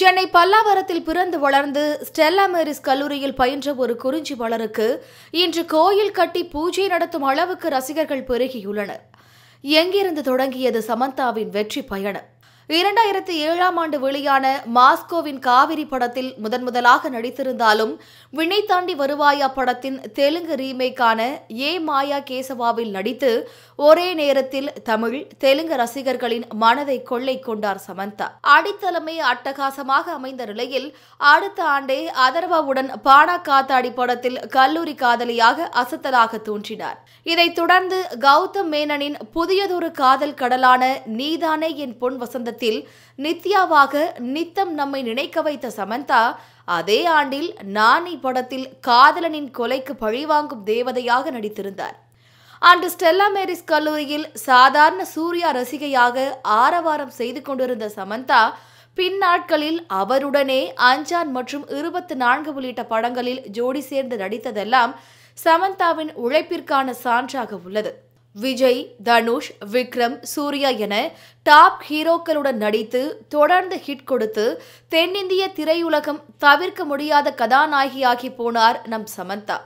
சென்னை பல்லாவரத்தில் பிறந்து வளர்ந்து ஸ்டெல்லா மேரிஸ் கல்லூரியில் பயின்ற ஒரு குறிஞ்சி மலருக்கு இன்று கோயில் கட்டி பூஜை நடத்தும் அளவுக்கு ரசிகர்கள் பெருகியுள்ளனர் எங்கிருந்து தொடங்கியது சமந்தாவின் வெற்றி பயணம் இரண்டாயிரத்தி ஏழாம் ஆண்டு வெளியான மாஸ்கோவின் காவிரி படத்தில் முதன் முதலாக நடித்திருந்தாலும் வினை தாண்டி வருவாயா படத்தின் தெலுங்கு ரீமேக்கான ஏ மாயா கேசவாவில் நடித்து ஒரே நேரத்தில் தமிழ் தெலுங்கு ரசிகர்களின் மனதை கொள்ளை கொண்டார் சமந்தா அடித்தளமே அட்டகாசமாக அமைந்த நிலையில் அடுத்த ஆண்டே அதர்வாவுடன் பானா காத்தாடி படத்தில் கல்லூரி காதலியாக அசத்தலாக தோன்றினார் இதைத் தொடர்ந்து கௌதம் மேனனின் புதியதொரு காதல் கடலான நீதானே என் பொன் வசந்த விதத்தில் நித்யாவாக நித்தம் நம்மை நினைக்க வைத்த சமந்தா அதே ஆண்டில் நானி படத்தில் காதலனின் கொலைக்கு பழிவாங்கும் தேவதையாக நடித்திருந்தார் அன்று ஸ்டெல்லா மேரிஸ் கல்லூரியில் சாதாரண சூர்யா ரசிகையாக ஆரவாரம் செய்து கொண்டிருந்த சமந்தா பின்னாட்களில் அவருடனே அஞ்சான் மற்றும் இருபத்தி நான்கு உள்ளிட்ட படங்களில் ஜோடி சேர்ந்து நடித்ததெல்லாம் சமந்தாவின் உழைப்பிற்கான சான்றாக உள்ளது விஜய் தனுஷ் விக்ரம் சூர்யா என டாப் ஹீரோக்களுடன் நடித்து தொடர்ந்து ஹிட் கொடுத்து தென்னிந்திய திரையுலகம் தவிர்க்க முடியாத கதாநாயகியாகி போனார் நம் சமந்தா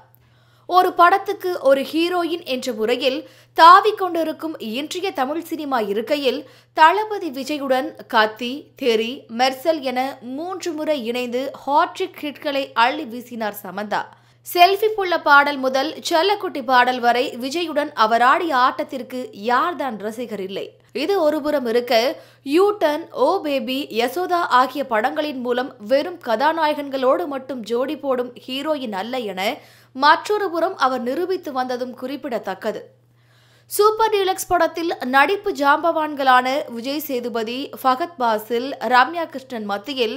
ஒரு படத்துக்கு ஒரு ஹீரோயின் என்ற முறையில் தாவி கொண்டிருக்கும் இன்றைய தமிழ் சினிமா இருக்கையில் தளபதி விஜயுடன் கத்தி தெரி மெர்சல் என மூன்று முறை இணைந்து ஹாட்ரிக் ஹிட்களை அள்ளி வீசினார் சமந்தா செல்ஃபி புள்ள பாடல் முதல் செல்லக்குட்டி பாடல் வரை விஜயுடன் அவர் ஆடிய ஆட்டத்திற்கு யார்தான் ரசிகர் இல்லை இது ஒருபுறம் இருக்க U turn oh baby Yashoda ஆகிய படங்களின் மூலம் வெறும் கதாநாயகன்களோடு மட்டும் ஜோடி போடும் ஹீரோயின் அல்ல என மற்றொரு புறம் அவர் நிரூபித்து வந்ததும் குறிப்பிடத்தக்கது சூப்பர் டீலக்ஸ் படத்தில் நடிப்பு ஜாம்பவான்களான விஜய் சேதுபதி ஃபகத் பாசில் ரம்யா கிருஷ்ணன் மத்தியில்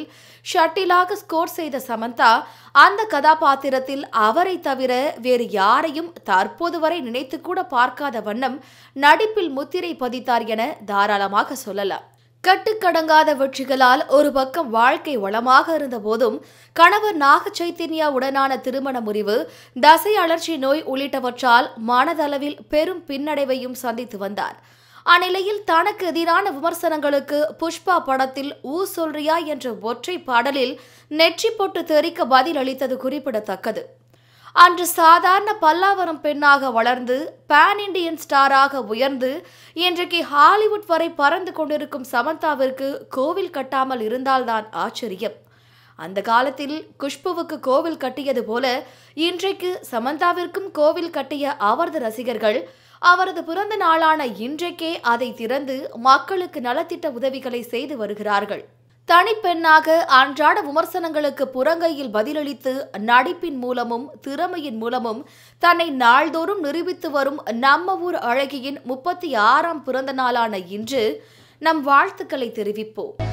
ஷட்டிலாக ஸ்கோர் செய்த சமந்தா அந்த கதாபாத்திரத்தில் அவரை தவிர வேறு யாரையும் தற்போது வரை நினைத்துக்கூட பார்க்காத வண்ணம் நடிப்பில் முத்திரை பதித்தார் என தாராளமாக சொல்லலாம் கட்டுக்கடங்காத வெற்றிகளால் ஒரு பக்கம் வாழ்க்கை வளமாக இருந்த போதும் கணவர் நாக சைத்தன்யா உடனான திருமண முறிவு தசை அழற்சி நோய் உள்ளிட்டவற்றால் மனதளவில் பெரும் பின்னடைவையும் சந்தித்து வந்தார் அந்நிலையில் தனக்கு எதிரான விமர்சனங்களுக்கு புஷ்பா படத்தில் ஊ சொல்றியா என்ற ஒற்றை பாடலில் நெற்றி பொட்டு தெரிக்க பதிலளித்தது குறிப்பிடத்தக்கது அன்று சாதாரண பல்லாவரம் பெண்ணாக வளர்ந்து பேன் இண்டியன் ஸ்டாராக உயர்ந்து இன்றைக்கு ஹாலிவுட் வரை பறந்து கொண்டிருக்கும் சமந்தாவிற்கு கோவில் கட்டாமல் இருந்தால்தான் ஆச்சரியம் அந்த காலத்தில் குஷ்புவுக்கு கோவில் கட்டியது போல இன்றைக்கு சமந்தாவிற்கும் கோவில் கட்டிய அவரது ரசிகர்கள் அவரது பிறந்த நாளான இன்றைக்கே அதை திறந்து மக்களுக்கு நலத்திட்ட உதவிகளை செய்து வருகிறார்கள் தனிப்பெண்ணாக அன்றாட விமர்சனங்களுக்கு புறங்கையில் பதிலளித்து நடிப்பின் மூலமும் திறமையின் மூலமும் தன்னை நாள்தோறும் நிரூபித்து வரும் நம்ம ஊர் அழகியின் முப்பத்தி ஆறாம் பிறந்த நாளான இன்று நம் வாழ்த்துக்களை தெரிவிப்போம்